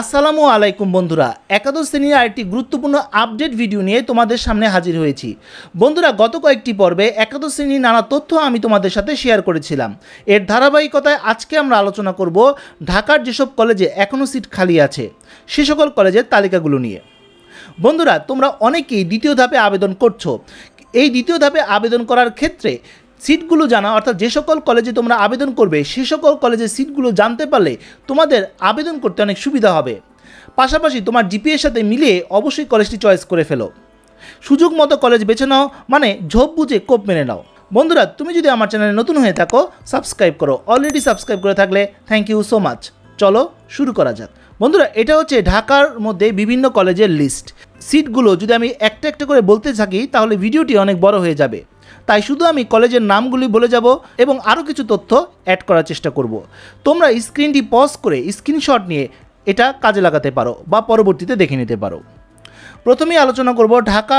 আসসালামু আলাইকুম বন্ধুরা একাদশ শ্রেণীর আরেকটি গুরুত্বপূর্ণ আপডেট ভিডিও নিয়ে তোমাদের সামনে হাজির হয়েছি বন্ধুরা গত কয়েকটি পর্বে একাদশ শ্রেণীর নানা তথ্য আমি তোমাদের সাথে শেয়ার করেছিলাম এর ধারাবাহিকতায় আজকে আমরা আলোচনা করব ঢাকার যেসব কলেজে এখনও সিট খালি আছে সে সকল কলেজের তালিকাগুলো নিয়ে বন্ধুরা তোমরা অনেকেই দ্বিতীয় ধাপে আবেদন করছো এই দ্বিতীয় ধাপে আবেদন করার ক্ষেত্রে সিটগুলো জানা অর্থাৎ যে সকল কলেজে তোমরা আবেদন করবে সে সকল কলেজের সিটগুলো জানতে পারলে তোমাদের আবেদন করতে অনেক সুবিধা হবে পাশাপাশি তোমার জিপিএর সাথে মিলিয়ে অবশ্যই কলেজটি চয়েস করে ফেলো সুযোগ মতো কলেজ বেছে নাও মানে ঝোপ বুঝে কোপ মেনে নাও বন্ধুরা তুমি যদি আমার চ্যানেলে নতুন হয়ে থাকো সাবস্ক্রাইব করো অলরেডি সাবস্ক্রাইব করে থাকলে থ্যাংক ইউ সো মাচ চলো শুরু করা যাক বন্ধুরা এটা হচ্ছে ঢাকার মধ্যে বিভিন্ন কলেজের লিস্ট সিটগুলো যদি আমি একটা একটা করে বলতে থাকি তাহলে ভিডিওটি অনেক বড় হয়ে যাবে তাই শুধু আমি কলেজের নামগুলি বলে যাব এবং আরও কিছু তথ্য অ্যাড করার চেষ্টা করব তোমরা স্ক্রিনটি পজ করে স্ক্রিনশট নিয়ে এটা কাজে লাগাতে পারো বা পরবর্তীতে দেখে নিতে পারো প্রথমেই আলোচনা করব Dhaka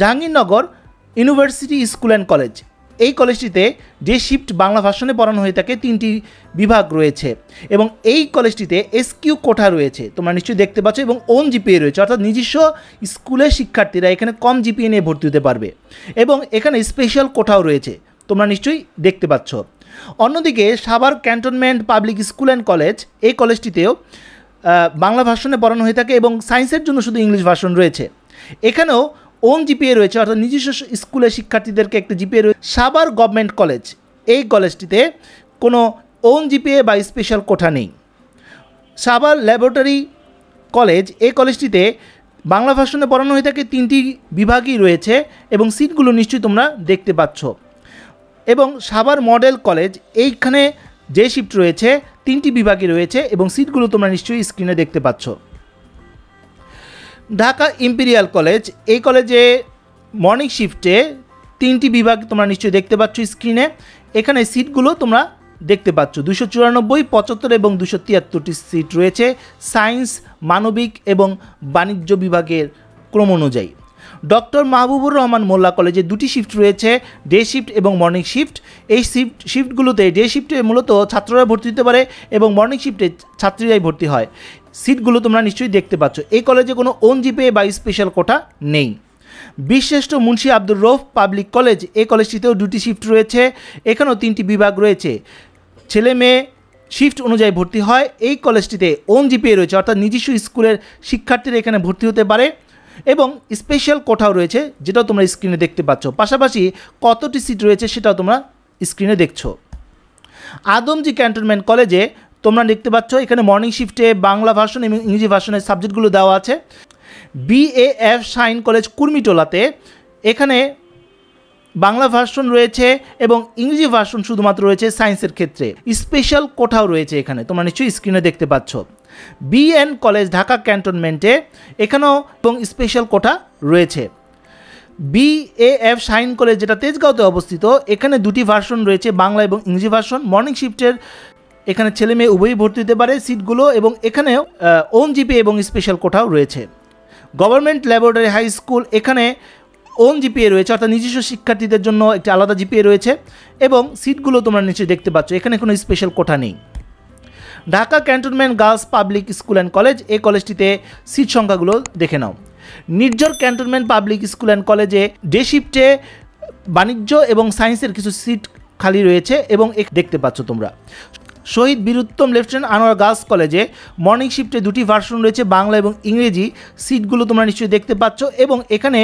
Jahangirnagar university school and college এই কলেজটিতে যে শিফট বাংলা ভাষণে পড়ানো হয়ে থাকে তিনটি বিভাগ রয়েছে এবং এই কলেজটিতে এসকিউ কোঠা রয়েছে তোমরা নিশ্চয়ই দেখতে পাচ্ছ এবং ওন জিপিএ রয়েছে অর্থাৎ নিজস্ব স্কুলের শিক্ষার্থীরা এখানে কম জিপিএ নিয়ে ভর্তি হতে পারবে এবং এখানে স্পেশাল কোঠাও রয়েছে তোমরা নিশ্চয়ই দেখতে পাচ্ছ অন্যদিকে Savar cantonment public school and college এই কলেজটিতেও বাংলা ভাষণে পড়ানো হয়ে থাকে এবং সায়েন্সের জন্য শুধু ইংলিশ ভাষণ রয়েছে এখানেও ওন জিপিএ রয়েছে অর্থাৎ নিজস্ব স্কুলের শিক্ষার্থীদেরকে একটি জিপিএ রয়েছে সাবার গভর্নমেন্ট কলেজ এই কলেজটিতে কোনো ওন জিপিএ বা স্পেশাল কোঠা নেই সাবার ল্যাবরেটরি কলেজ এই কলেজটিতে বাংলা ভাষণে পড়ানো হয়ে থাকে তিনটি বিভাগই রয়েছে এবং সিটগুলো নিশ্চয়ই তোমরা দেখতে পাচ্ছ এবং সাবার মডেল কলেজ এইখানে যে শিফট রয়েছে তিনটি বিভাগই রয়েছে এবং সিটগুলো তোমরা নিশ্চয়ই স্ক্রিনে দেখতে পাচ্ছ ঢাকা ইম্পেরিয়াল কলেজ এই কলেজে মর্নিং শিফটে তিনটি বিভাগ তোমরা নিশ্চয়ই দেখতে পাচ্ছ স্ক্রিনে এখানে সিটগুলো তোমরা দেখতে পাচ্ছ দুশো চুরানব্বই পঁচাত্তর এবং দুশো তিয়াত্তরটি সিট রয়েছে সায়েন্স মানবিক এবং বাণিজ্য বিভাগের ক্রম অনুযায়ী ডক্টর মাহবুবুর রহমান মোল্লা কলেজে দুটি শিফট রয়েছে ডে শিফট এবং মর্নিং শিফট এই শিফট শিফটগুলোতে ডে শিফটে মূলত ছাত্ররা ভর্তি হতে পারে এবং মর্নিং শিফটে ছাত্রীরাই ভর্তি হয় সিটগুলো তোমরা নিশ্চয়ই দেখতে পাচ্ছ এই কলেজে কোনো জিপে বা স্পেশাল কোটা নেই বিশ্রেষ্ঠ মুন্সি আব্দুর রৌফ পাবলিক কলেজ এই কলেজটিতেও দুটি শিফট রয়েছে এখানেও তিনটি বিভাগ রয়েছে ছেলে মেয়ে শিফট অনুযায়ী ভর্তি হয় এই কলেজটিতে ওন জিপিএ রয়েছে অর্থাৎ নিজস্ব স্কুলের শিক্ষার্থীরা এখানে ভর্তি হতে পারে এবং স্পেশাল কোঠাও রয়েছে যেটাও তোমরা স্ক্রিনে দেখতে পাচ্ছ পাশাপাশি কতটি সিট রয়েছে সেটাও তোমরা স্ক্রিনে দেখছো আদমজি ক্যান্টনমেন্ট কলেজে তোমরা দেখতে পাচ্ছ এখানে মর্নিং শিফটে বাংলা ভাষণ এবং ইংরেজি ভাষণের সাবজেক্টগুলো দেওয়া আছে বিএএফ সাইন কলেজ কুর্মিটোলাতে এখানে বাংলা ভার্সন রয়েছে এবং ইংরেজি ভার্সন শুধুমাত্র রয়েছে সায়েন্সের ক্ষেত্রে স্পেশাল কোঠাও রয়েছে এখানে তোমরা নিশ্চয়ই স্ক্রিনে দেখতে পাচ্ছ বিএন কলেজ ঢাকা ক্যান্টনমেন্টে এখানেও এবং স্পেশাল কোঠা রয়েছে বিএএফ সাইন কলেজ যেটা তেজগাঁওতে অবস্থিত এখানে দুটি ভার্সন রয়েছে বাংলা এবং ইংরেজি ভার্সন মর্নিং শিফটের এখানে ছেলে মেয়ে উভয়ই ভর্তি হতে পারে সিটগুলো এবং এখানেও ওন জিপি এবং স্পেশাল কোঠাও রয়েছে গভর্নমেন্ট ল্যাবরেটরি হাই স্কুল এখানে ওন জিপিএ রয়েছে অর্থাৎ নিজস্ব শিক্ষার্থীদের জন্য একটি আলাদা জিপিএ রয়েছে এবং সিটগুলো তোমরা নিচে দেখতে পাচ্ছ এখানে কোনো স্পেশাল কোঠা নেই Dhaka cantonment girls public school and college এই কলেজটিতে সিট সংখ্যাগুলো দেখে নাও নির্জর ক্যান্টনমেন্ট পাবলিক স্কুল অ্যান্ড কলেজে ডে শিফটে বাণিজ্য এবং সায়েন্সের কিছু সিট খালি রয়েছে এবং দেখতে পাচ্ছ তোমরা শহীদ বীরুত্তম লেফটেন্যান্ট আনোয়ার গার্লস কলেজে মর্নিং শিফটে দুটি ভার্সন রয়েছে বাংলা এবং ইংরেজি সিটগুলো তোমরা নিশ্চয়ই দেখতে পাচ্ছ এবং এখানে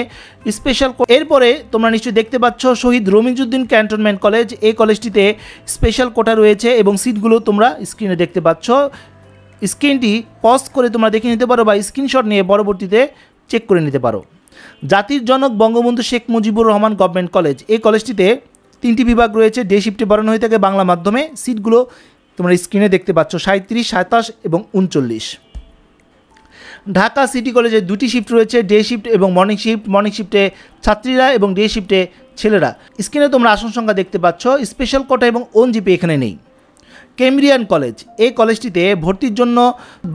স্পেশাল এরপরে তোমরা নিশ্চয়ই দেখতে পাচ্ছ শহীদ রমিজুদ্দিন ক্যান্টনমেন্ট কলেজ এই কলেজটিতে স্পেশাল কোটা রয়েছে এবং সিটগুলো তোমরা স্ক্রিনে দেখতে পাচ্ছ স্ক্রিনটি পজ করে তোমরা দেখে নিতে পারো বা স্ক্রিনশট নিয়ে পরবর্তীতে চেক করে নিতে পারো জাতির জনক বঙ্গবন্ধু শেখ মুজিবুর রহমান গভর্নমেন্ট কলেজ এই কলেজটিতে তিনটি বিভাগ রয়েছে ডে শিফটে বাড়ানো হয়ে থাকে বাংলা মাধ্যমে সিটগুলো তোমরা স্ক্রিনে দেখতে পাচ্ছ সাঁত্রিশ সাতাশ এবং উনচল্লিশ ঢাকা সিটি কলেজে দুটি শিফট রয়েছে ডে শিফট এবং মর্নিং শিফট মর্নিং শিফটে ছাত্রীরা এবং ডে শিফটে ছেলেরা স্ক্রিনে তোমরা আসন সংখ্যা দেখতে পাচ্ছ স্পেশাল কোটা এবং জিপি এখানে নেই কেমব্রিয়ান কলেজ এই কলেজটিতে ভর্তির জন্য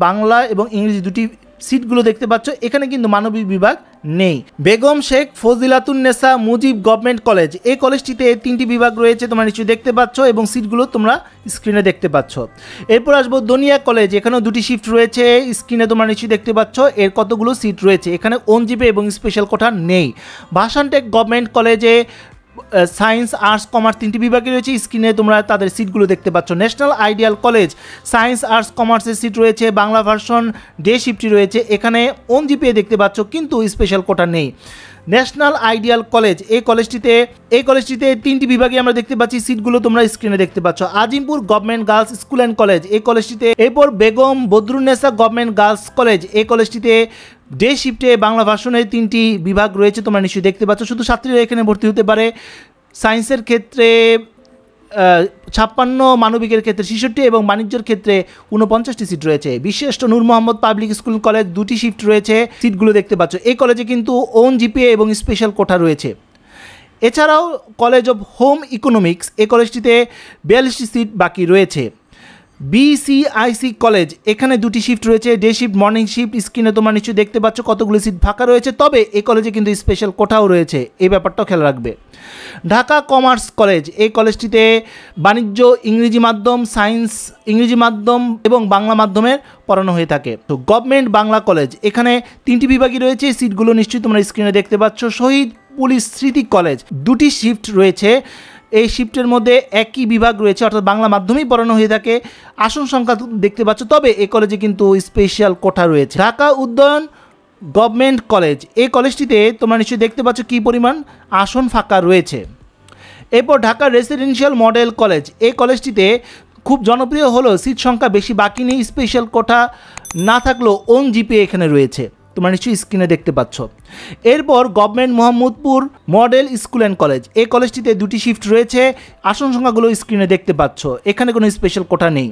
বাংলা এবং ইংরেজি দুটি সিটগুলো দেখতে পাচ্ছ এখানে কিন্তু মানবিক বিভাগ নেই বেগম শেখ ফজিলাতুন্নেসা মুজিব গভর্নমেন্ট কলেজ এই কলেজটিতে তিনটি বিভাগ রয়েছে তোমরা নিশ্চয়ই দেখতে পাচ্ছ এবং সিটগুলো তোমরা স্ক্রিনে দেখতে পাচ্ছ এরপর আসবো দনিয়া কলেজ এখানেও দুটি শিফট রয়েছে স্ক্রিনে তোমরা নিশ্চয়ই দেখতে পাচ্ছ এর কতগুলো সিট রয়েছে এখানে অনজিপি এবং স্পেশাল কোঠা নেই ভাষানটেক গভর্নমেন্ট কলেজে সায়েন্স আর্টস কমার্স তিনটি বিভাগে রয়েছে স্ক্রিনে তোমরা তাদের সিটগুলো দেখতে পাচ্ছ national ideal college science arts কমার্সের সিট রয়েছে বাংলা ভার্সন ডে শিফটি রয়েছে এখানে জিপিএ দেখতে পাচ্ছ কিন্তু স্পেশাল কোটা নেই ন্যাশনাল আইডিয়াল কলেজ এই কলেজটিতে এই কলেজটিতে তিনটি বিভাগে আমরা দেখতে পাচ্ছি সিটগুলো তোমরা স্ক্রিনে দেখতে পাচ্ছ Azimpur government girls school and college এই কলেজটিতে এরপর Begum Badrunnesa government girls college এই কলেজটিতে ডে শিফটে বাংলা ভাষণের তিনটি বিভাগ রয়েছে তোমরা নিশ্চয়ই দেখতে পাচ্ছ শুধু ছাত্রীরা এখানে ভর্তি হতে পারে সায়েন্সের ক্ষেত্রে ছাপ্পান্ন মানবিকের ক্ষেত্রে ছেষট্টি এবং বাণিজ্যের ক্ষেত্রে উনপঞ্চাশটি সিট রয়েছে বিশিষ্ট Noor Mohammad public school college দুটি শিফট রয়েছে সিটগুলো দেখতে পাচ্ছ এই কলেজে কিন্তু ওন জিপিএ এবং স্পেশাল কোঠা রয়েছে এছাড়াও কলেজ অব হোম ইকোনমিক্স এ কলেজটিতে বিয়াল্লিশটি সিট বাকি রয়েছে বিসিআইসি কলেজ এখানে দুটি শিফট রয়েছে ডে শিফট মর্নিং শিফট স্ক্রিনে তোমার নিশ্চয়ই দেখতে পাচ্ছ কতগুলো সিট ফাঁকা রয়েছে তবে এই কলেজে কিন্তু স্পেশাল কোঠাও রয়েছে এই ব্যাপারটাও খেয়াল রাখবে ঢাকা কমার্স কলেজ এই কলেজটিতে বাণিজ্য ইংরেজি মাধ্যম সায়েন্স ইংরেজি মাধ্যম এবং বাংলা মাধ্যমের পড়ানো হয়ে থাকে তো গভর্নমেন্ট বাংলা কলেজ এখানে তিনটি বিভাগই রয়েছে সিটগুলো নিশ্চয়ই তোমরা স্ক্রিনে দেখতে পাচ্ছ শহীদ পুলিশ স্মৃতি কলেজ দুটি শিফট রয়েছে এই শিফটের মধ্যে একই বিভাগ রয়েছে অর্থাৎ বাংলা মাধ্যমেই পড়ানো হয়ে থাকে আসন সংখ্যা দেখতে পাচ্ছ তবে এ কলেজে কিন্তু স্পেশাল কোঠা রয়েছে ঢাকা উদ্যয়ন গভর্নমেন্ট কলেজ এই কলেজটিতে তোমরা নিশ্চয়ই দেখতে পাচ্ছ কী পরিমাণ আসন ফাঁকা রয়েছে এরপর ঢাকা রেসিডেন্সিয়াল মডেল কলেজ এই কলেজটিতে খুব জনপ্রিয় হলো সিট সংখ্যা বেশি বাকি নেই স্পেশাল কোঠা না থাকলেও ওন জিপি এখানে রয়েছে তোমরা নিশ্চয়ই স্ক্রিনে দেখতে পাচ্ছ এরপর government Mohammadpur model school and college এই কলেজটিতে দুটি শিফট রয়েছে আসন সংখ্যাগুলো স্ক্রিনে দেখতে পাচ্ছ এখানে কোনো স্পেশাল কোটা নেই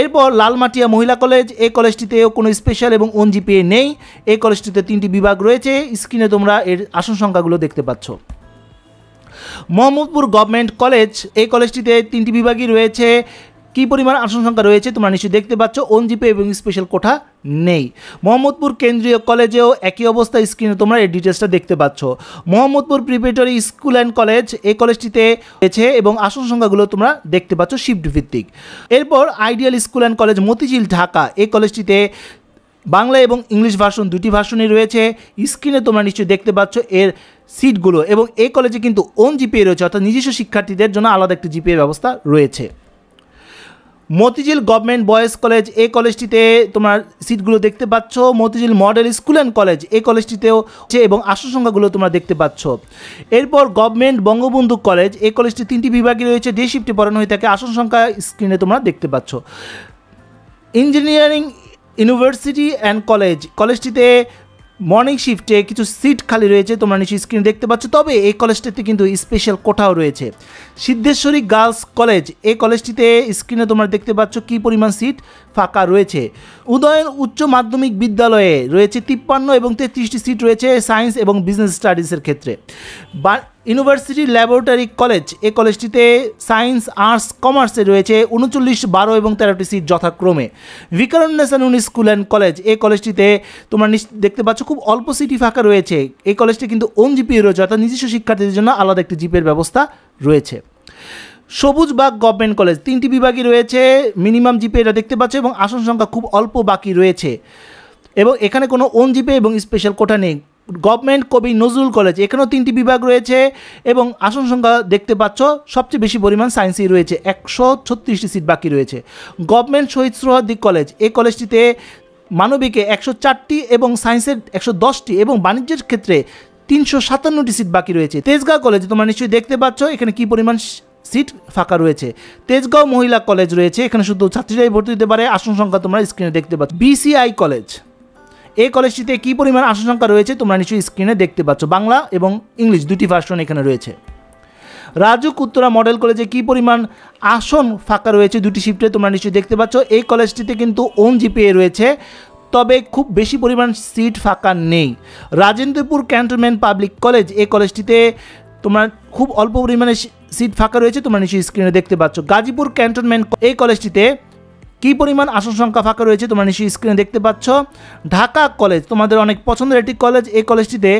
এরপর লালমাটিয়া মহিলা কলেজ এই কলেজটিতেও কোনো স্পেশাল এবং ওনজিপিএ নেই এই কলেজটিতে তিনটি বিভাগ রয়েছে স্ক্রিনে তোমরা এর আসন সংখ্যাগুলো দেখতে পাচ্ছ মোহাম্মদপুর গভর্নমেন্ট কলেজ এই কলেজটিতে তিনটি বিভাগই রয়েছে কী পরিমাণ আসন সংখ্যা রয়েছে তোমরা নিশ্চয়ই দেখতে পাচ্ছ জিপে এবং স্পেশাল কোঠা নেই মোহাম্মদপুর কেন্দ্রীয় কলেজেও একই অবস্থা স্ক্রিনে তোমরা এই ডিটেলসটা দেখতে পাচ্ছ Mohammadpur preparatory school and college এই কলেজটিতে রয়েছে এবং আসন সংখ্যাগুলো তোমরা দেখতে পাচ্ছ শিফট ভিত্তিক এরপর ideal school and college Motijheel Dhaka এই কলেজটিতে বাংলা এবং ইংলিশ ভার্সন দুটি ভার্সনই রয়েছে স্ক্রিনে তোমরা নিশ্চয়ই দেখতে পাচ্ছ এর সিটগুলো এবং এই কলেজে কিন্তু ওন জিপিএ রয়েছে অর্থাৎ নিজস্ব শিক্ষার্থীদের জন্য আলাদা একটি জিপিএ ব্যবস্থা রয়েছে মতিঝিল গভর্নমেন্ট বয়েজ কলেজ এই কলেজটিতে তোমার সিটগুলো দেখতে পাচ্ছ Motijheel model school and college এই কলেজটিতেও এবং আসন সংখ্যাগুলো তোমরা দেখতে পাচ্ছ এরপর গভর্নমেন্ট বঙ্গবন্ধু কলেজ এই কলেজটি তিনটি বিভাগে রয়েছে যে শিফটে পড়ানো হয়ে থাকে আসন সংখ্যা স্ক্রিনে তোমরা দেখতে পাচ্ছ ইঞ্জিনিয়ারিং ইউনিভার্সিটি অ্যান্ড কলেজ কলেজটিতে মর্নিং শিফটে কিছু সিট খালি রয়েছে তোমরা নিশ্চয়ই স্ক্রিনে দেখতে পাচ্ছ তবে এই কলেজটিতে কিন্তু স্পেশাল কোঠাও রয়েছে সিদ্ধেশ্বরী গার্লস কলেজ এই কলেজটিতে স্ক্রিনে তোমরা দেখতে পাচ্ছ কি পরিমাণ সিট ফাঁকা রয়েছে উদয়ন উচ্চ মাধ্যমিক বিদ্যালয়ে রয়েছে তিপ্পান্ন এবং তেত্রিশটি সিট রয়েছে সায়েন্স এবং বিজনেস স্টাডিজের ক্ষেত্রে ইউনিভার্সিটি ল্যাবরেটরি কলেজ এই কলেজটিতে সায়েন্স আর্টস কমার্সে রয়েছে উনচল্লিশ বারো এবং তেরোটি সিট যথাক্রমে ন্যাশনাল স্কুল অ্যান্ড কলেজ এ কলেজটিতে তোমরা দেখতে পাচ্ছ খুব অল্প সিটি ফাঁকা রয়েছে এই কলেজটি কিন্তু ওন জিপি রয়েছে অর্থাৎ নিজস্ব শিক্ষার্থীদের জন্য আলাদা একটি জিপের ব্যবস্থা রয়েছে সবুজ বাগ গভর্নমেন্ট কলেজ তিনটি বিভাগই রয়েছে মিনিমাম জিপে এটা দেখতে পাচ্ছ এবং আসন সংখ্যা খুব অল্প বাকি রয়েছে এবং এখানে কোনো ওন জিপে এবং স্পেশাল কোটা নেই গভর্নমেন্ট কবি নজরুল কলেজ এখানেও তিনটি বিভাগ রয়েছে এবং আসন সংখ্যা দেখতে পাচ্ছ সবচেয়ে বেশি পরিমাণ সায়েন্সই রয়েছে একশো ছত্রিশটি সিট বাকি রয়েছে গভর্নমেন্ট শহীদ সোহাদি কলেজ এই কলেজটিতে মানবিকে একশো চারটি এবং সায়েন্সের একশো দশটি এবং বাণিজ্যের ক্ষেত্রে তিনশো সাতান্নটি সিট বাকি রয়েছে তেজগাঁও কলেজে তোমরা নিশ্চয়ই দেখতে পাচ্ছ এখানে কি পরিমাণ সিট ফাঁকা রয়েছে তেজগাঁও মহিলা কলেজ রয়েছে এখানে শুধু ছাত্রীরাই ভর্তি হতে পারে আসন সংখ্যা তোমরা স্ক্রিনে দেখতে পাচ্ছ বিসিআই কলেজ এই কলেজটিতে কী পরিমাণ আসন সংখ্যা রয়েছে তোমরা নিশ্চয়ই স্ক্রিনে দেখতে পাচ্ছ বাংলা এবং ইংলিশ দুটি ভার্সন এখানে রয়েছে রাজুক উত্তরা মডেল কলেজে কি পরিমাণ আসন ফাঁকা রয়েছে দুটি শিফটে তোমরা নিশ্চয়ই দেখতে পাচ্ছ এই কলেজটিতে কিন্তু ওন জিপিএ রয়েছে তবে খুব বেশি পরিমাণ সিট ফাঁকা নেই রাজেন্দ্রপুর ক্যান্টনমেন্ট পাবলিক কলেজ এই কলেজটিতে তোমরা খুব অল্প পরিমাণে সিট ফাঁকা রয়েছে তোমরা নিশ্চয়ই স্ক্রিনে দেখতে পাচ্ছ গাজীপুর ক্যান্টনমেন্ট এই কলেজটিতে কী পরিমাণ আসন সংখ্যা ফাঁকা রয়েছে তোমরা নিশ্চয়ই স্ক্রিনে দেখতে পাচ্ছ ঢাকা কলেজ তোমাদের অনেক পছন্দের একটি কলেজ এই কলেজটিতে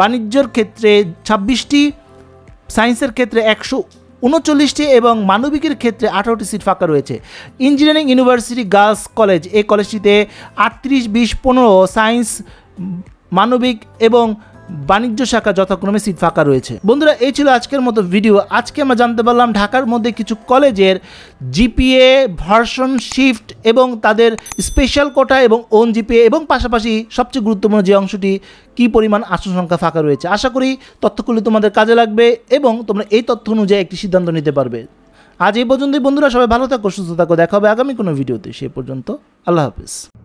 বাণিজ্যর ক্ষেত্রে ছাব্বিশটি সায়েন্সের ক্ষেত্রে একশো উনচল্লিশটি এবং মানবিকের ক্ষেত্রে আঠারোটি সিট ফাঁকা রয়েছে ইঞ্জিনিয়ারিং ইউনিভার্সিটি গার্লস কলেজ এই কলেজটিতে আটত্রিশ বিশ পনেরো সায়েন্স মানবিক এবং বাণিজ্য শাখা যথাক্রমে সিট ফাঁকা রয়েছে বন্ধুরা এই ছিল আজকের মতো ভিডিও আজকে আমরা জানতে পারলাম ঢাকার মধ্যে কিছু কলেজের জিপিএ ভার্সন শিফট এবং তাদের স্পেশাল কোটা এবং ওন জিপিএ এবং পাশাপাশি সবচেয়ে গুরুত্বপূর্ণ যে অংশটি কি পরিমাণ আসন সংখ্যা ফাঁকা রয়েছে আশা করি তথ্যগুলি তোমাদের কাজে লাগবে এবং তোমরা এই তথ্য অনুযায়ী একটি সিদ্ধান্ত নিতে পারবে আজ এই পর্যন্তই বন্ধুরা সবাই ভালো থাকো সুস্থ থাকো দেখা হবে আগামী কোনো ভিডিওতে সে পর্যন্ত আল্লাহ হাফিজ